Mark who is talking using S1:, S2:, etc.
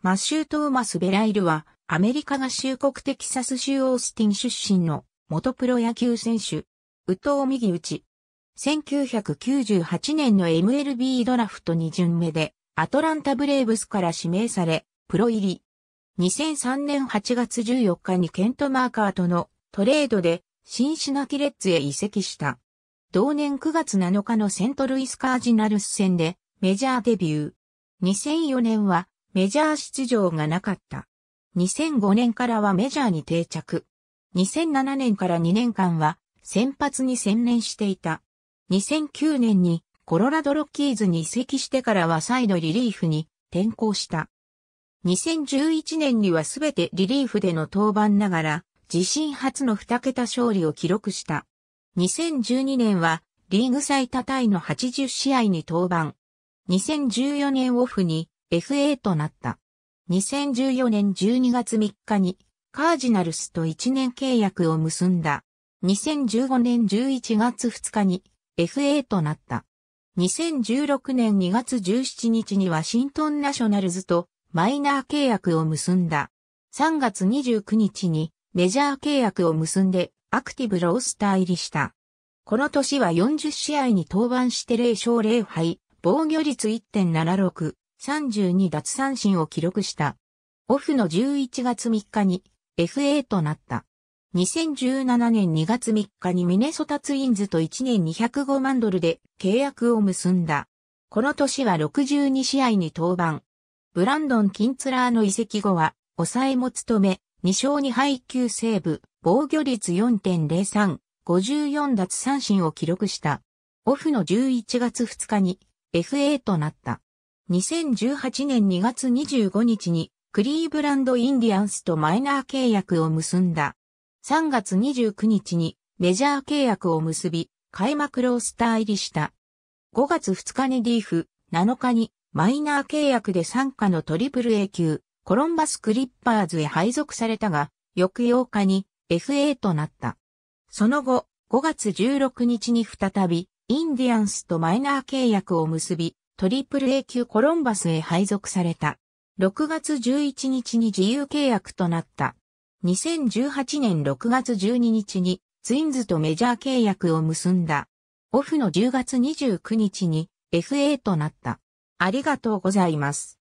S1: マッシュー・トーマス・ベライルは、アメリカ合衆国テキサス州オースティン出身の元プロ野球選手、宇藤右打ち。1998年の MLB ドラフト2巡目で、アトランタブレーブスから指名され、プロ入り。2003年8月14日にケント・マーカーとのトレードで、シンシナキレッツへ移籍した。同年9月7日のセントルイスカージナルス戦でメジャーデビュー。2004年はメジャー出場がなかった。2005年からはメジャーに定着。2007年から2年間は先発に専念していた。2009年にコロラドロッキーズに移籍してからは再度リリーフに転向した。2011年にはすべてリリーフでの登板ながら、自身初の2桁勝利を記録した。2012年はリーグ最多タイの80試合に登板。2014年オフに FA となった。2014年12月3日にカージナルスと1年契約を結んだ。2015年11月2日に FA となった。2016年2月17日にワシントンナショナルズとマイナー契約を結んだ。3月29日にメジャー契約を結んでアクティブロースター入りした。この年は40試合に登板して0勝0敗、防御率1.76、32奪三振を記録した。オフの11月3日に FA となった。2017年2月3日にミネソタツインズと1年205万ドルで契約を結んだ。この年は62試合に登板。ブランドン・キンツラーの移籍後は、抑えも務め、2勝2敗9セーブ、防御率4.03、54奪三振を記録した。オフの11月2日に FA となった。2018年2月25日にクリーブランドインディアンスとマイナー契約を結んだ。3月29日にメジャー契約を結び、開幕ロースター入りした。5月2日にリーフ、7日にマイナー契約で参加のトリプル A 級、コロンバスクリッパーズへ配属されたが、翌8日に FA となった。その後、5月16日に再び、インディアンスとマイナー契約を結び、トリプル A 級コロンバスへ配属された。6月11日に自由契約となった。2018年6月12日にツインズとメジャー契約を結んだ。オフの10月29日に FA となった。ありがとうございます。